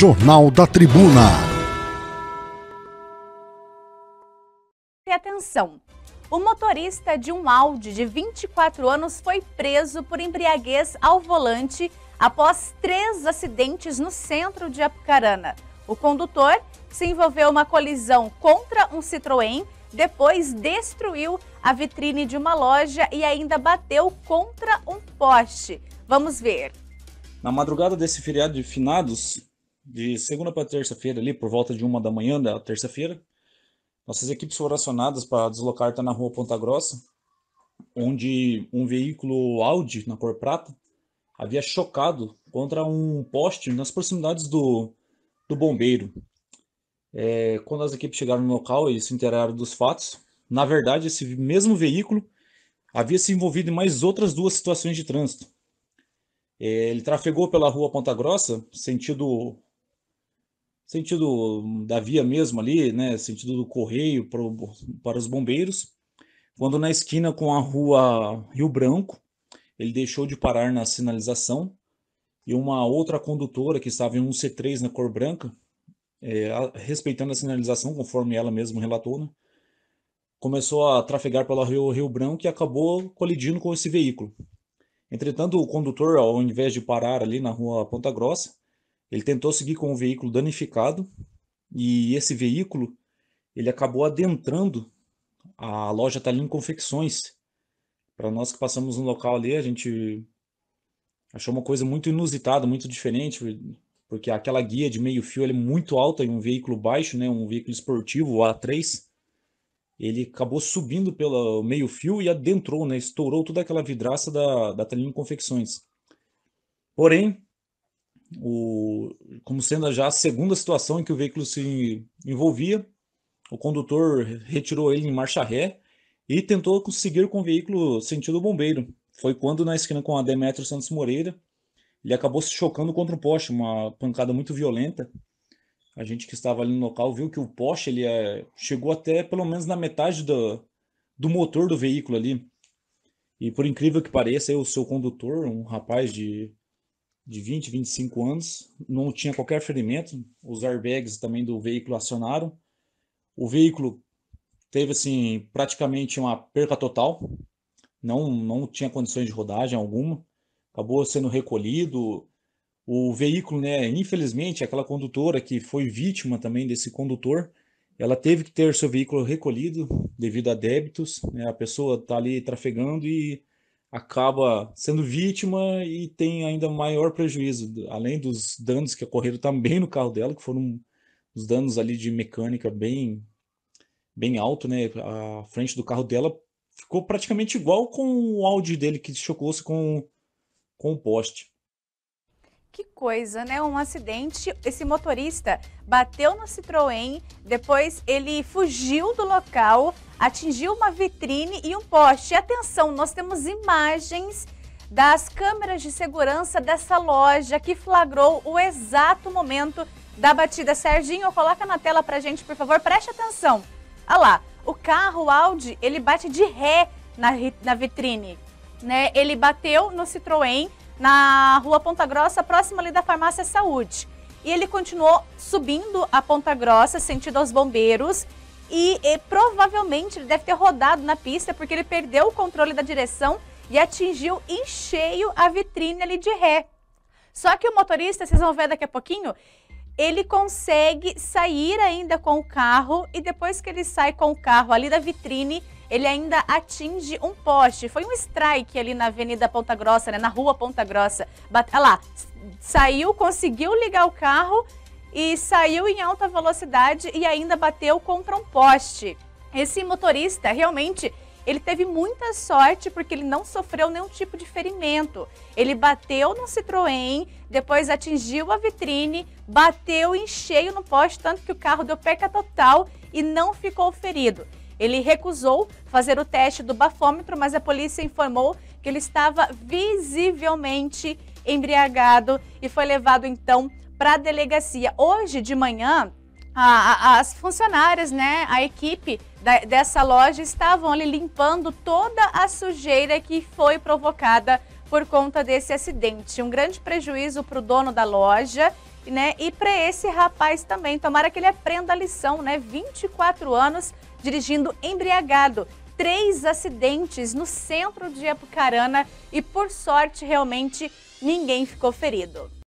Jornal da Tribuna. E atenção! O motorista de um Audi de 24 anos foi preso por embriaguez ao volante após três acidentes no centro de Apucarana. O condutor se envolveu uma colisão contra um Citroën, depois destruiu a vitrine de uma loja e ainda bateu contra um poste. Vamos ver. Na madrugada desse feriado de finados, de segunda para terça-feira, ali por volta de uma da manhã da terça-feira, nossas equipes foram acionadas para deslocar até na rua Ponta Grossa, onde um veículo Audi na cor prata havia chocado contra um poste nas proximidades do, do bombeiro. É, quando as equipes chegaram no local e se enteraram dos fatos, na verdade, esse mesmo veículo havia se envolvido em mais outras duas situações de trânsito. É, ele trafegou pela rua Ponta Grossa, sentido sentido da via mesmo ali, né, sentido do correio pro, para os bombeiros, quando na esquina com a rua Rio Branco, ele deixou de parar na sinalização e uma outra condutora que estava em um C3 na cor branca, é, respeitando a sinalização, conforme ela mesma relatou, né, começou a trafegar pela Rio, Rio Branco e acabou colidindo com esse veículo. Entretanto, o condutor, ao invés de parar ali na rua Ponta Grossa, ele tentou seguir com um veículo danificado e esse veículo ele acabou adentrando a loja Talim Confecções. Para nós que passamos no local ali, a gente achou uma coisa muito inusitada, muito diferente, porque aquela guia de meio fio é muito alta e um veículo baixo, né, um veículo esportivo, o A3, ele acabou subindo pelo meio fio e adentrou, né, estourou toda aquela vidraça da, da Talim Confecções. Porém, o, como sendo já a segunda situação em que o veículo se envolvia. O condutor retirou ele em marcha ré e tentou seguir com o veículo sentido bombeiro. Foi quando, na esquina com a Demetrio Santos Moreira, ele acabou se chocando contra um poste, uma pancada muito violenta. A gente que estava ali no local viu que o poste ele é, chegou até pelo menos na metade do, do motor do veículo ali. E por incrível que pareça, o seu condutor, um rapaz de de 20, 25 anos, não tinha qualquer ferimento, os airbags também do veículo acionaram. O veículo teve assim praticamente uma perca total, não não tinha condições de rodagem alguma, acabou sendo recolhido. O veículo, né, infelizmente, aquela condutora que foi vítima também desse condutor, ela teve que ter seu veículo recolhido devido a débitos, né, a pessoa está ali trafegando e acaba sendo vítima e tem ainda maior prejuízo, além dos danos que ocorreram também no carro dela, que foram os danos ali de mecânica bem bem alto, né? A frente do carro dela ficou praticamente igual com o áudio dele que chocou-se com, com o poste. Que coisa, né? Um acidente. Esse motorista bateu no Citroën, depois ele fugiu do local, atingiu uma vitrine e um poste. E atenção, nós temos imagens das câmeras de segurança dessa loja que flagrou o exato momento da batida. Serginho, coloca na tela pra gente, por favor. Preste atenção. Olha lá, o carro Audi, ele bate de ré na, na vitrine. Né? Ele bateu no Citroën, na rua Ponta Grossa, próximo ali da farmácia Saúde. E ele continuou subindo a Ponta Grossa, sentido aos bombeiros, e, e, provavelmente ele deve ter rodado na pista porque ele perdeu o controle da direção e atingiu em cheio a vitrine ali de ré. Só que o motorista, vocês vão ver daqui a pouquinho, ele consegue sair ainda com o carro e depois que ele sai com o carro ali da vitrine, ele ainda atinge um poste. Foi um strike ali na Avenida Ponta Grossa, né? Na rua Ponta Grossa. Bate... Olha lá, saiu, conseguiu ligar o carro e saiu em alta velocidade e ainda bateu contra um poste. Esse motorista realmente ele teve muita sorte porque ele não sofreu nenhum tipo de ferimento. Ele bateu no Citroën, depois atingiu a vitrine, bateu em cheio no poste, tanto que o carro deu peca total e não ficou ferido. Ele recusou fazer o teste do bafômetro, mas a polícia informou que ele estava visivelmente embriagado e foi levado então para a delegacia. Hoje de manhã, a, a, as funcionárias, né, a equipe da, dessa loja estavam ali limpando toda a sujeira que foi provocada por conta desse acidente. Um grande prejuízo para o dono da loja. Né? E para esse rapaz também, tomara que ele aprenda a lição, né? 24 anos dirigindo embriagado. Três acidentes no centro de Apucarana e, por sorte, realmente ninguém ficou ferido.